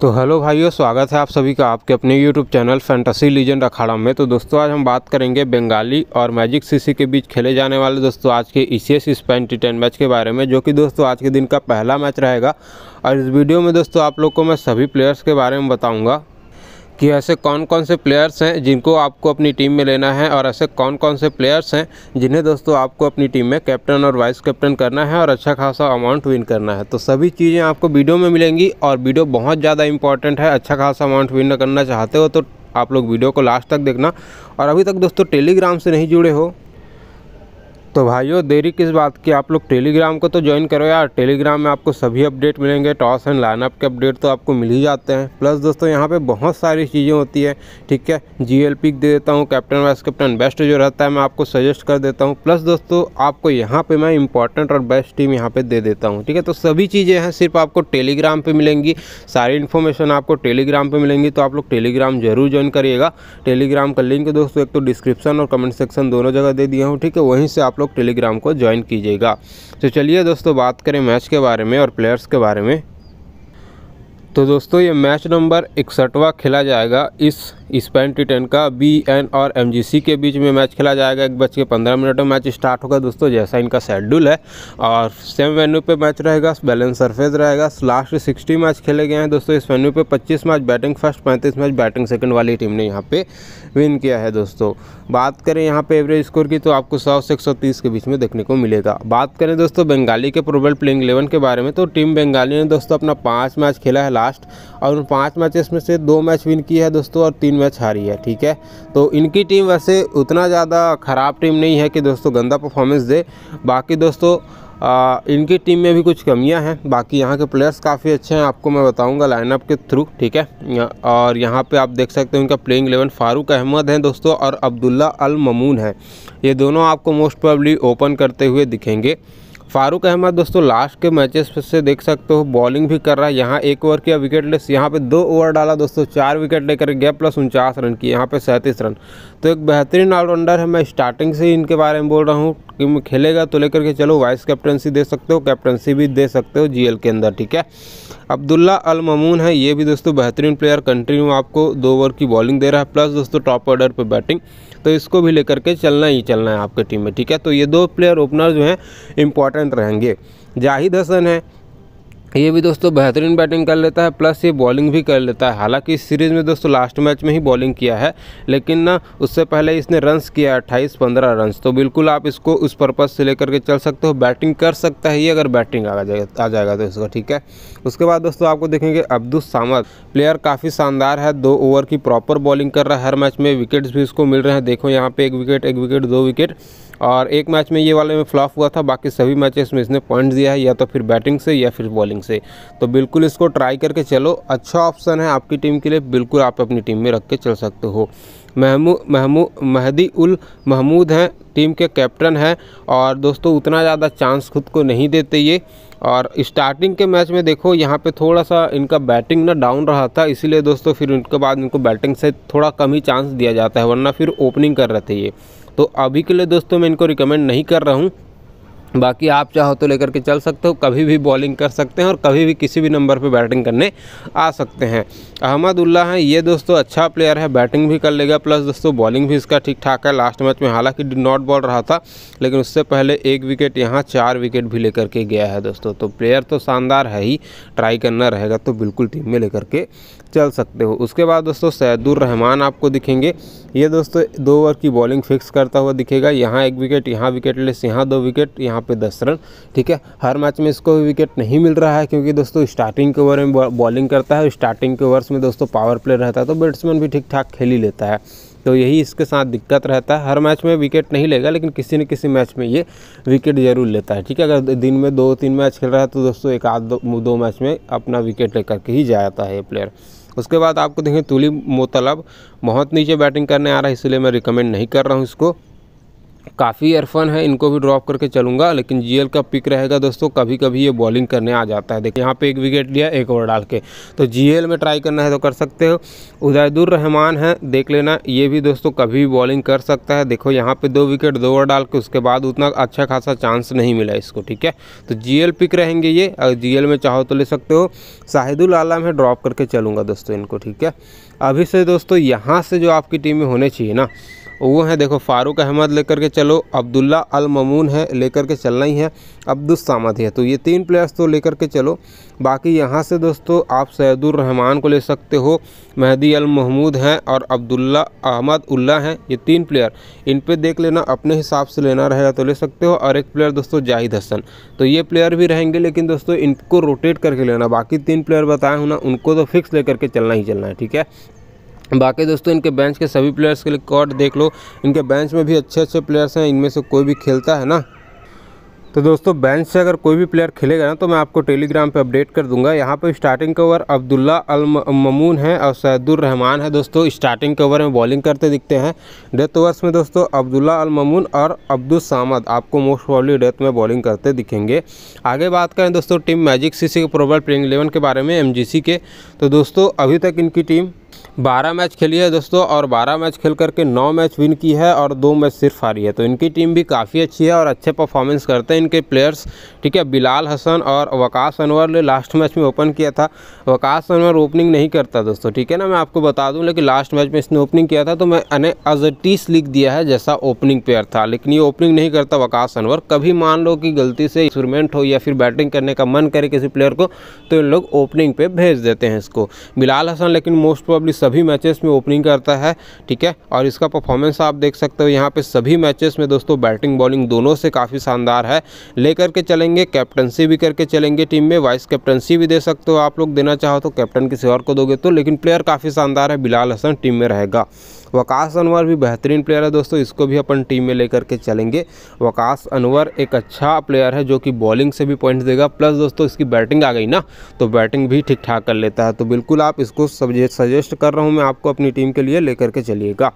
तो हेलो भाइयों स्वागत है आप सभी का आपके अपने YouTube channel fantasy legend Akhada में तो दोस्तों आज हम बात करेंगे बंगाली और मैजिक सीसी के बीच खेले जाने वाले दोस्तों आज के E C S ten match के बारे में जो कि दोस्तों आज के दिन का पहला मैच रहेगा और इस वीडियो में दोस्तों आप लोग को मैं सभी प्लेयर्स के बारे में बताऊँगा कि ऐसे कौन कौन से प्लेयर्स हैं जिनको आपको अपनी टीम में लेना है और ऐसे कौन कौन से प्लेयर्स हैं जिन्हें दोस्तों आपको अपनी टीम में कैप्टन और वाइस कैप्टन करना है और अच्छा खासा अमाउंट विन करना है तो सभी चीज़ें आपको वीडियो में मिलेंगी और वीडियो बहुत ज़्यादा इंपॉर्टेंट है अच्छा खासा अमाउंट विन करना चाहते हो तो आप लोग वीडियो को लास्ट तक देखना और अभी तक दोस्तों टेलीग्राम से नहीं जुड़े हो तो भाइयों देरी किस बात की आप लोग टेलीग्राम को तो ज्वाइन करो यार टेलीग्राम में आपको सभी अपडेट मिलेंगे टॉस एंड लाइनअप के अपडेट तो आपको मिल ही जाते हैं प्लस दोस्तों यहाँ पे बहुत सारी चीज़ें होती है ठीक है जी एल पी दे देता हूँ कैप्टन वाइस कैप्टन बेस्ट जो रहता है मैं आपको सजेस्ट कर देता हूँ प्लस दोस्तों आपको यहाँ पर मैं इंपॉर्टेंट और बेस्ट टीम यहाँ पर दे देता हूँ ठीक है तो सभी चीज़ें हैं सिर्फ आपको टेलीग्राम पर मिलेंगी सारी इन्फॉर्मेशन आपको टेलीग्राम पर मिलेंगी तो आप लोग टेलीग्राम जरूर ज्वाइन करिएगा टेलीग्राम का लिंक दोस्तों एक तो डिस्क्रिप्शन और कमेंट सेक्शन दोनों जगह दे दिया हूँ ठीक है वहीं से आप लोग लोग टेलीग्राम को ज्वाइन कीजिएगा तो चलिए दोस्तों बात करें मैच के बारे में और प्लेयर्स के बारे में तो दोस्तों ये मैच नंबर इकसठवा खेला जाएगा इस स्पेन टी टेन का बी एन और एम जी सी के बीच में मैच खेला जाएगा एक बज के पंद्रह मिनट में मैच स्टार्ट होगा दोस्तों जैसा इनका शेड्यूल है और सेम वेन्यू पे मैच रहेगा बैलेंस सरफेस रहेगा लास्ट सिक्सटी मैच खेले गए हैं दोस्तों इस वेन्यू पे पच्चीस मैच बैटिंग फर्स्ट पैंतीस मैच बैटिंग सेकंड वाली टीम ने यहाँ पे विन किया है दोस्तों बात करें यहाँ पे एवरेज स्कोर की तो आपको सौ से एक के बीच में देखने को मिलेगा बात करें दोस्तों बंगाली के प्रोबल प्लेइंग इलेवन के बारे में तो टीम बंगाली ने दोस्तों अपना पाँच मैच खेला है लास्ट और उन पाँच मैचेस में से दो मैच विन किया है दोस्तों और तीन तीन मैच हारी है ठीक है तो इनकी टीम वैसे उतना ज़्यादा ख़राब टीम नहीं है कि दोस्तों गंदा परफॉर्मेंस दे बाकी दोस्तों आ, इनकी टीम में भी कुछ कमियां हैं बाकी यहाँ के प्लेयर्स काफ़ी अच्छे हैं आपको मैं बताऊंगा लाइनअप के थ्रू ठीक है और यहाँ पे आप देख सकते हो इनका प्लेइंग एलेवन फारूक अहमद हैं दोस्तों और अब्दुल्ला अल ममून है ये दोनों आपको मोस्ट प्रॉब्ली ओपन करते हुए दिखेंगे फारूक अहमद दोस्तों लास्ट के मैचेस से देख सकते हो बॉलिंग भी कर रहा है यहाँ एक ओवर किया विकेट लेस यहाँ पे दो ओवर डाला दोस्तों चार विकेट लेकर गया प्लस उनचास रन की यहाँ पे सैंतीस रन तो एक बेहतरीन ऑलराउंडर है मैं स्टार्टिंग से ही इनके बारे में बोल रहा हूँ कि मैं खेलेगा तो लेकर के चलो वाइस कैप्टनसी दे सकते हो कैप्टनसी भी दे सकते हो जी के अंदर ठीक है अब्दुल्ला अल ममून है ये भी दोस्तों बेहतरीन प्लेयर कंटिन्यू आपको दो ओवर की बॉलिंग दे रहा है प्लस दोस्तों टॉप ऑर्डर पर बैटिंग तो इसको भी लेकर के चलना ही चलना है आपके टीम में ठीक है तो ये दो प्लेयर ओपनर जो हैं इंपॉर्टेंट रहेंगे जाहिद हसन है ये भी दोस्तों बेहतरीन बैटिंग कर लेता है प्लस ये बॉलिंग भी कर लेता है हालांकि इस सीरीज़ में दोस्तों लास्ट मैच में ही बॉलिंग किया है लेकिन ना उससे पहले इसने रन्स किया अट्ठाईस पंद्रह रन तो बिल्कुल आप इसको उस पर्पज़ से लेकर के चल सकते हो बैटिंग कर सकता है ये अगर बैटिंग आ जाएगा आ जाएगा तो इसका ठीक है उसके बाद दोस्तों आपको देखेंगे अब्दुल सामद प्लेयर काफ़ी शानदार है दो ओवर की प्रॉपर बॉलिंग कर रहा है हर मैच में विकेट्स भी इसको मिल रहे हैं देखो यहाँ पर एक विकेट एक विकेट दो विकेट और एक मैच में ये वाले में फ्लॉप हुआ था बाकी सभी मैचेस में इसने पॉइंट दिया है या तो फिर बैटिंग से या फिर बॉलिंग से तो बिल्कुल इसको ट्राई करके चलो अच्छा ऑप्शन है आपकी टीम के लिए बिल्कुल आप अपनी टीम में रख के चल सकते हो महमू महमू महदी उल महमूद हैं टीम के कैप्टन हैं और दोस्तों उतना ज़्यादा चांस खुद को नहीं देते ये और स्टार्टिंग के मैच में देखो यहाँ पे थोड़ा सा इनका बैटिंग ना डाउन रहा था इसीलिए दोस्तों फिर उनके बाद इनको बैटिंग से थोड़ा कम ही चांस दिया जाता है वरना फिर ओपनिंग कर रहे थे ये तो अभी के लिए दोस्तों मैं इनको रिकमेंड नहीं कर रहा हूँ बाकी आप चाहो तो लेकर के चल सकते हो कभी भी बॉलिंग कर सकते हैं और कभी भी किसी भी नंबर पर बैटिंग करने आ सकते हैं अहमदुल्ला हैं ये दोस्तों अच्छा प्लेयर है बैटिंग भी कर लेगा प्लस दोस्तों बॉलिंग भी इसका ठीक ठाक है लास्ट मैच में हालांकि नॉट बॉल रहा था लेकिन उससे पहले एक विकेट यहाँ चार विकेट भी लेकर के गया है दोस्तों तो प्लेयर तो शानदार है ही ट्राई करना रहेगा तो बिल्कुल टीम में लेकर के चल सकते हो उसके बाद दोस्तों सैदुर रहमान आपको दिखेंगे ये दोस्तों दो ओवर की बॉलिंग फिक्स करता हुआ दिखेगा यहाँ एक विकेट यहाँ विकेट लेस यहाँ दो विकेट यहाँ यहाँ पे दस रन ठीक है हर मैच में इसको विकेट नहीं मिल रहा है क्योंकि दोस्तों स्टार्टिंग के ओवर में बॉलिंग करता है स्टार्टिंग के ओवर्स में दोस्तों पावर प्ले रहता है तो बैट्समैन भी ठीक ठाक खेल ही लेता है तो यही इसके साथ दिक्कत रहता है हर मैच में विकेट नहीं लेगा लेकिन किसी न किसी मैच में ये विकेट जरूर लेता है ठीक है अगर दिन में दो तीन मैच खेल रहा है तो दोस्तों एक आध दो, दो मैच में अपना विकेट लेकर के ही जाता है ये प्लेयर उसके बाद आपको देखें तुली मोतलब बहुत नीचे बैटिंग करने आ रहा है इसलिए मैं रिकमेंड नहीं कर रहा हूँ इसको काफ़ी अरफन है इनको भी ड्रॉप करके चलूंगा लेकिन जीएल का पिक रहेगा दोस्तों कभी कभी ये बॉलिंग करने आ जाता है देखिए यहाँ पे एक विकेट लिया एक ओवर डाल के तो जीएल में ट्राई करना है तो कर सकते हो उदयदुर रहमान है देख लेना ये भी दोस्तों कभी भी बॉलिंग कर सकता है देखो यहाँ पर दो विकेट दो ओवर डाल के उसके बाद उतना अच्छा खासा चांस नहीं मिला इसको ठीक है तो जी पिक रहेंगे ये अगर जी में चाहो तो ले सकते हो शाहिदुल आलम है ड्रॉप करके चलूँगा दोस्तों इनको ठीक है अभी से दोस्तों यहाँ से जो आपकी टीम में होने चाहिए ना वो हैं देखो फारूक अहमद लेकर के चलो अब्दुल्ला अल ममून है लेकर के चलना ही है अब्दुलसामद है तो ये तीन प्लेयर्स तो लेकर के चलो बाकी यहाँ से दोस्तों आप सैदुररहमान को ले सकते हो मेहदी अल महमूद हैं और अब्दुल्ला अहमद उल्ला हैं ये तीन प्लेयर इन पर देख लेना अपने हिसाब से लेना रहेगा तो ले सकते हो और एक प्लेयर दोस्तों जाहिद हसन तो ये प्लेयर भी रहेंगे लेकिन दोस्तों इनको रोटेट करके लेना बाकी तीन प्लेयर बताए हूँ ना उनको तो फिक्स लेकर के चलना ही चलना है ठीक है बाकी दोस्तों इनके बेंच के सभी प्लेयर्स के लिए कॉर्ड देख लो इनके बेंच में भी अच्छे अच्छे प्लेयर्स हैं इनमें से कोई भी खेलता है ना तो दोस्तों बेंच से अगर कोई भी प्लेयर खेलेगा ना तो मैं आपको टेलीग्राम पे अपडेट कर दूंगा यहाँ पे स्टार्टिंग के ओवर अब्दुल्ला अल ममून है और सैदुर रहमान है दोस्तों स्टार्टिंग के ओवर में बॉलिंग करते दिखते हैं डेथ ओवर्स में दोस्तों अब्दुल्ला अल ममून और अब्दुल सामद आपको मोस्ट प्रॉब्ली डेथ में बॉलिंग करते दिखेंगे आगे बात करें दोस्तों टीम मैजिक सी के प्रोबल प्लेइंग इलेवन के बारे में एम के तो दोस्तों अभी तक इनकी टीम बारह मैच खेली है दोस्तों और बारह मैच खेल करके नौ मैच विन की है और दो मैच सिर्फ हारी है तो इनकी टीम भी काफ़ी अच्छी है और अच्छे परफॉर्मेंस करते हैं इनके प्लेयर्स ठीक है बिलाल हसन और वकास अनवर ने लास्ट मैच में ओपन किया था वकास अनवर ओपनिंग नहीं करता दोस्तों ठीक है ना मैं आपको बता दूँ लेकिन लास्ट मैच में इसने ओपनिंग किया था तो मैं अने टीस लिख दिया है जैसा ओपनिंग प्लेयर था लेकिन ये ओपनिंग नहीं करता वकास अनवर कभी मान लो कि गलती से इंस्ट्रूमेंट हो या फिर बैटिंग करने का मन करे किसी प्लेयर को तो इन लोग ओपनिंग पे भेज देते हैं इसको बिलाल हसन लेकिन मोस्ट प्रॉब्ली सभी मैचेस में ओपनिंग करता है ठीक है और इसका परफॉर्मेंस आप देख सकते हो यहाँ पे सभी मैचेस में दोस्तों बैटिंग बॉलिंग दोनों से काफ़ी शानदार है लेकर के चलेंगे कैप्टनसी भी करके चलेंगे टीम में वाइस कैप्टनसी भी दे सकते हो आप लोग देना चाहो तो कैप्टन किसी और को दोगे तो लेकिन प्लेयर काफ़ी शानदार है बिलाल हसन टीम में रहेगा वकास अनवर भी बेहतरीन प्लेयर है दोस्तों इसको भी अपन टीम में लेकर के चलेंगे वकास अनवर एक अच्छा प्लेयर है जो कि बॉलिंग से भी पॉइंट्स देगा प्लस दोस्तों इसकी बैटिंग आ गई ना तो बैटिंग भी ठीक ठाक कर लेता है तो बिल्कुल आप इसको सजेस्ट कर रहा हूँ मैं आपको अपनी टीम के लिए लेकर के चलिएगा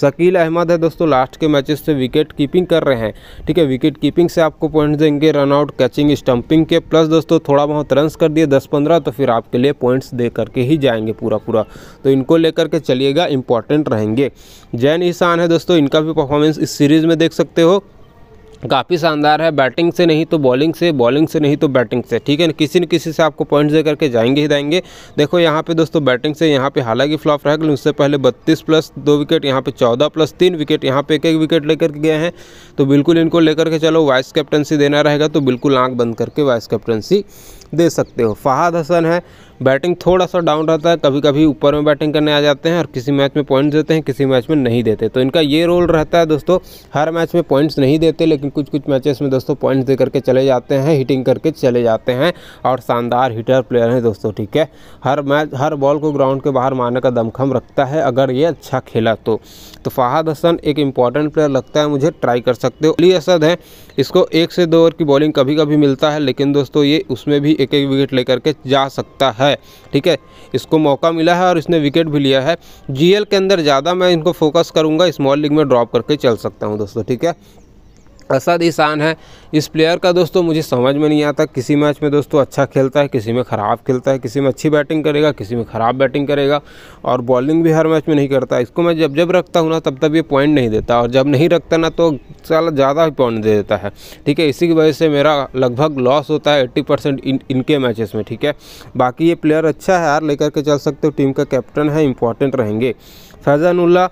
शकील अहमद है दोस्तों लास्ट के मैचेस से विकेट कीपिंग कर रहे हैं ठीक है विकेट कीपिंग से आपको पॉइंट्स देंगे रनआउट कैचिंग स्टंपिंग के प्लस दोस्तों थोड़ा बहुत रनस कर दिए दस पंद्रह तो फिर आपके लिए पॉइंट्स दे करके ही जाएंगे पूरा पूरा तो इनको लेकर के चलिएगा इंपॉर्टेंट रहेंगे जैन ईशान है दोस्तों इनका भी परफॉर्मेंस इस सीरीज़ में देख सकते हो काफ़ी शानदार है बैटिंग से नहीं तो बॉलिंग से बॉलिंग से नहीं तो बैटिंग से ठीक है ना किसी न किसी से आपको पॉइंट्स दे करके जाएंगे ही जाएंगे देखो यहाँ पे दोस्तों बैटिंग से यहाँ पे हालांकि फ्लॉप रहा लेकिन उससे पहले 32 प्लस दो विकेट यहाँ पे 14 प्लस तीन विकेट यहाँ पे एक एक विकेट लेकर के गए हैं तो बिल्कुल इनको लेकर के चलो वाइस कैप्टनसी देना रहेगा तो बिल्कुल आँख बंद करके वाइस कैप्टनसी दे सकते हो फहाद हसन है बैटिंग थोड़ा सा डाउन रहता है कभी कभी ऊपर में बैटिंग करने आ जाते हैं और किसी मैच में पॉइंट्स देते हैं किसी मैच में नहीं देते तो इनका ये रोल रहता है दोस्तों हर मैच में पॉइंट्स नहीं देते लेकिन कुछ कुछ मैचेस में दोस्तों पॉइंट्स दे करके चले जाते हैं हिटिंग करके चले जाते हैं और शानदार हिटर प्लेयर हैं दोस्तों ठीक है हर मैच हर बॉल को ग्राउंड के बाहर मारने का दमखम रखता है अगर ये अच्छा खेला तो, तो फहाद हसन एक इंपॉर्टेंट प्लेयर लगता है मुझे ट्राई कर सकते हो अली असद हैं इसको एक से दो ओवर की बॉलिंग कभी कभी मिलता है लेकिन दोस्तों ये उसमें भी एक एक विकेट लेकर के जा सकता है ठीक है इसको मौका मिला है और इसने विकेट भी लिया है जीएल के अंदर ज़्यादा मैं इनको फोकस करूँगा स्मॉल लीग में ड्रॉप करके चल सकता हूँ दोस्तों ठीक है असद ईशान है इस प्लेयर का दोस्तों मुझे समझ में नहीं आता किसी मैच में दोस्तों अच्छा खेलता है किसी में ख़राब खेलता है किसी में अच्छी बैटिंग करेगा किसी में ख़राब बैटिंग करेगा और बॉलिंग भी हर मैच में नहीं करता इसको मैं जब जब रखता हूँ ना तब तब ये पॉइंट नहीं देता और जब नहीं रखता ना तो साला ज़्यादा ही पॉइंट दे देता है ठीक है इसी की वजह से मेरा लगभग लॉस होता है एट्टी परसेंट इन, इनके मैचेस में ठीक है बाकी ये प्लेयर अच्छा है यार लेकर के चल सकते हो टीम का कैप्टन है इंपॉर्टेंट रहेंगे फैज़ानुल्ला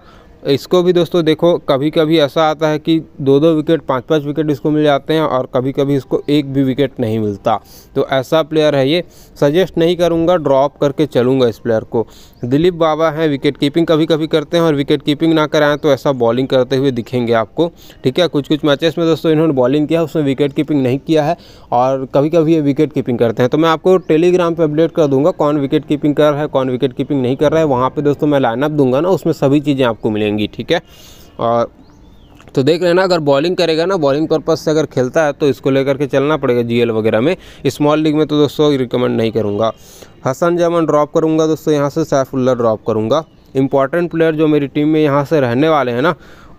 इसको भी दोस्तों देखो कभी कभी ऐसा आता है कि दो दो विकेट पाँच पाँच विकेट इसको मिल जाते हैं और कभी कभी इसको एक भी विकेट नहीं मिलता तो ऐसा प्लेयर है ये सजेस्ट नहीं करूँगा ड्रॉप करके चलूँगा इस प्लेयर को दिलीप बाबा हैं विकेट कीपिंग कभी कभी करते हैं और विकेट कीपिंग ना कराएं तो ऐसा बॉलिंग करते हुए दिखेंगे आपको ठीक है कुछ कुछ मैचेस में दोस्तों इन्होंने बॉलिंग किया उसमें विकेट कीपिंग नहीं किया है और कभी कभी ये विकेट कीपिंग करते हैं तो मैं आपको टेलीग्राम पर अपडेट कर दूंगा कौन विकेट कीपिंग कर रहा है कौन विकेट कीपिंग नहीं कर रहा है वहाँ पर दोस्तों मैं लाइनअप दूंगा ना उसमें सभी चीज़ें आपको मिलेंगी ठीक है और तो देख लेना अगर बॉलिंग करेगा ना बॉलिंग पर्पज से अगर खेलता है तो इसको लेकर के चलना पड़ेगा जीएल वगैरह में स्मॉल लीग में तो दोस्तों रिकमेंड नहीं करूँगा हसन जमन ड्रॉप करूँगा दोस्तों यहाँ से सैफुल्ला ड्रॉप करूँगा इंपॉर्टेंट प्लेयर जो मेरी टीम में यहाँ से रहने वाले हैं ना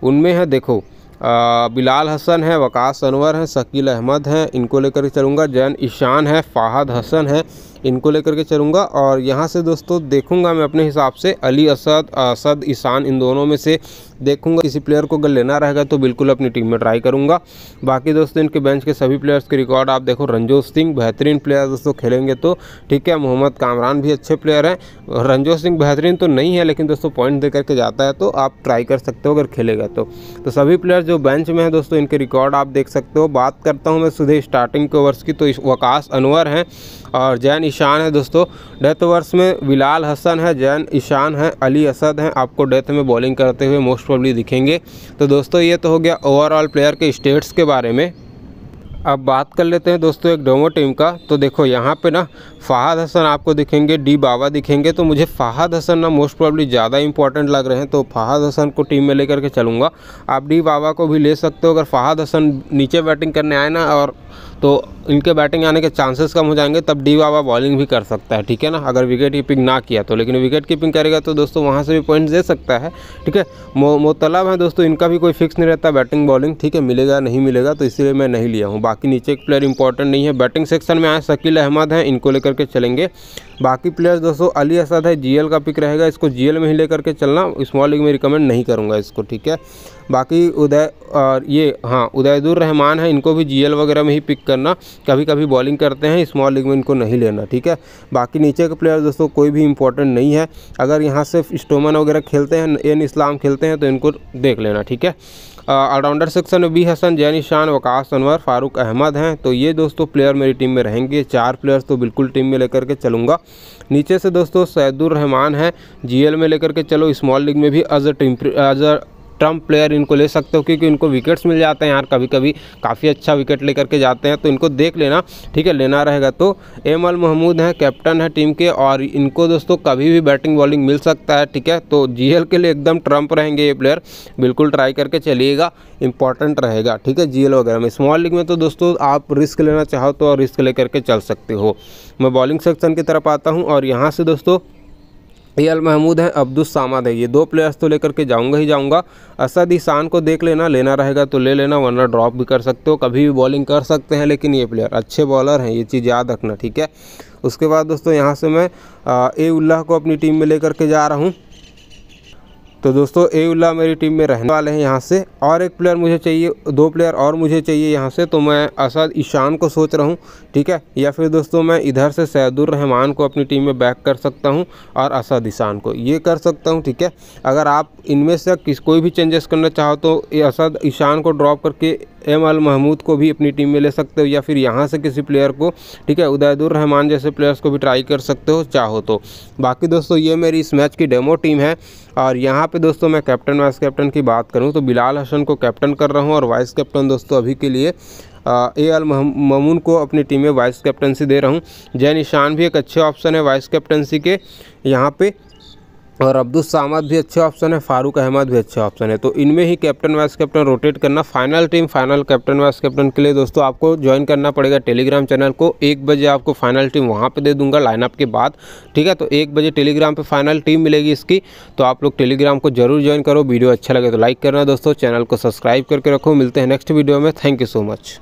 उनमें है देखो आ, बिलाल हसन है वकास अनवर हैं शकील अहमद हैं इनको लेकर चलूँगा जैन ईशान है फ़ाहद हसन है इनको लेकर के चलूँगा और यहाँ से दोस्तों देखूँगा मैं अपने हिसाब से अली असद असद ईशान इन दोनों में से देखूँगा किसी प्लेयर को अगर लेना रहेगा तो बिल्कुल अपनी टीम में ट्राई करूँगा बाकी दोस्तों इनके बेंच के सभी प्लेयर्स के रिकॉर्ड आप देखो रंजोत सिंह बेहतरीन प्लेयर दोस्तों खेलेंगे तो ठीक है मोहम्मद कामरान भी अच्छे प्लेयर हैं रंजोत सिंह बेहतरीन तो नहीं है लेकिन दोस्तों पॉइंट दे करके जाता है तो आप ट्राई कर सकते हो अगर खेलेगा तो तो सभी प्लेयर जो बेंच में हैं दोस्तों इनके रिकॉर्ड आप देख सकते हो बात करता हूँ मैं सुधे स्टार्टिंग के ओवर्स की तो वकाश अनवर हैं और जैन ईशान है दोस्तों डेथ वर्स में बिलाल हसन है जैन ईशान है अली असद हैं आपको डेथ में बॉलिंग करते हुए मोस्ट प्रॉब्ली दिखेंगे तो दोस्तों ये तो हो गया ओवरऑल प्लेयर के स्टेट्स के बारे में अब बात कर लेते हैं दोस्तों एक डोमो टीम का तो देखो यहाँ पे ना फ़ाहद हसन आपको दिखेंगे डी बाबा दिखेंगे तो मुझे फ़ाहद हसन ना मोस्ट प्रॉब्ली ज़्यादा इंपॉर्टेंट लग रहे हैं तो फ़ाहद हसन को टीम में लेकर के चलूँगा आप डी बाबा को भी ले सकते हो अगर फ़ाहद हसन नीचे बैटिंग करने आए ना और तो इनके बैटिंग आने के चांसेस कम हो जाएंगे तब डी बाबा बॉलिंग भी कर सकता है ठीक है ना अगर विकेट कीपिंग ना किया तो लेकिन विकेट कीपिंग करेगा तो दोस्तों वहाँ से भी पॉइंट्स दे सकता है ठीक है मो मोतलब है दोस्तों इनका भी कोई फिक्स नहीं रहता बैटिंग बॉलिंग ठीक है मिलेगा नहीं मिलेगा तो इसलिए मैं नहीं लिया हूँ बाकी नीचे के प्लेयर इंपॉर्टेंट नहीं है बैटिंग सेक्शन में आए शकील अहमद हैं इनको लेकर के चलेंगे बाकी प्लेयर्स दोस्तों अली असद है जीएल का पिक रहेगा इसको जीएल में ही लेकर के चलना स्मॉल लीग में रिकमेंड नहीं करूँगा इसको ठीक है बाकी उदय और ये हाँ उदयदुर रहमान है इनको भी जीएल वगैरह में ही पिक करना कभी कभी बॉलिंग करते हैं स्मॉल लीग में इनको नहीं लेना ठीक है बाकी नीचे के प्लेयर दोस्तों कोई भी इंपॉर्टेंट नहीं है अगर यहाँ से स्टोमन वगैरह खेलते हैं एन इस्लाम खेलते हैं तो इनको देख लेना ठीक है ऑलराउंडर सेक्शन में बी हसन जैन ईशान वकास अनवर फारूक अहमद हैं तो ये दोस्तों प्लेयर मेरी टीम में रहेंगे चार प्लेयर्स तो बिल्कुल टीम में लेकर के चलूँगा नीचे से दोस्तों सैदुररहमान रहमान हैं जीएल में लेकर के चलो स्मॉल लीग में भी as a team as a trump player इनको ले सकते हो क्योंकि इनको विकेट्स मिल जाते हैं यार कभी कभी काफ़ी अच्छा विकेट लेकर के जाते हैं तो इनको देख लेना ठीक है लेना रहेगा तो एम अल महमूद हैं कैप्टन है टीम के और इनको दोस्तों कभी भी बैटिंग बॉलिंग मिल सकता है ठीक है तो जी के लिए एकदम ट्रम्प रहेंगे ये प्लेयर बिल्कुल ट्राई करके चलिएगा इंपॉर्टेंट रहेगा ठीक है जी वगैरह में स्मॉल लीग में तो दोस्तों आप रिस्क लेना चाहो तो रिस्क ले के चल सकते हो मैं बॉलिंग सेक्शन की तरफ आता हूँ और यहाँ से दोस्तों ये अल महमूद हैं सामद है ये दो प्लेयर्स तो लेकर के जाऊंगा ही जाऊंगा असद ईशान को देख लेना लेना रहेगा तो ले लेना वरना ड्रॉप भी कर सकते हो कभी भी बॉलिंग कर सकते हैं लेकिन ये प्लेयर अच्छे बॉलर हैं ये चीज़ याद रखना ठीक है उसके बाद दोस्तों यहाँ से मैं ए उल्लाह को अपनी टीम में लेकर के जा रहा हूँ तो दोस्तों ए उल्ला मेरी टीम में रहने वाले हैं यहाँ से और एक प्लेयर मुझे चाहिए दो प्लेयर और मुझे चाहिए यहाँ से तो मैं असद ईशान को सोच रहा हूँ ठीक है या फिर दोस्तों मैं इधर से सैदुररहमान को अपनी टीम में बैक कर सकता हूँ और असद ईशान को ये कर सकता हूँ ठीक है अगर आप इनमें से किस कोई भी चेंजेस करना चाहो तो असद ईशान को ड्रॉप करके एम अल महमूद को भी अपनी टीम में ले सकते हो या फिर यहाँ से किसी प्लेयर को ठीक है उदयदुर रहमान जैसे प्लेयर्स को भी ट्राई कर सकते हो चाहो तो बाकी दोस्तों ये मेरी इस मैच की डेमो टीम है और यहाँ पे दोस्तों मैं कैप्टन वाइस कैप्टन की बात करूँ तो बिलाल हसन को कैप्टन कर रहा हूँ और वाइस कैप्टन दोस्तों अभी के लिए ए एल ममून को अपनी टीम में वाइस कैप्टनसी दे रहा हूँ जय निशान भी एक अच्छे ऑप्शन है वाइस कैप्टनसी के यहाँ पे और अब्दुल सामद भी अच्छे ऑप्शन है फारूक अहमद भी अच्छे ऑप्शन है तो इनमें ही कैप्टन वाइस कैप्टन रोटेट करना final team final captain vice captain के लिए दोस्तों आपको ज्वाइन करना पड़ेगा टेलीग्राम चैनल को एक बजे आपको फाइनल टीम वहाँ पे दे दूंगा लाइनअप के बाद ठीक है तो एक बजे टेलीग्राम पर फाइनल टीम मिलेगी इसकी तो आप लोग टेलीग्राम को जरूर ज्वाइन करो वीडियो अच्छा लगे तो लाइक करना दोस्तों चैनल को सब्सक्राइब करके रखो मिलते हैं नेक्स्ट वीडियो में थैंक यू सो मच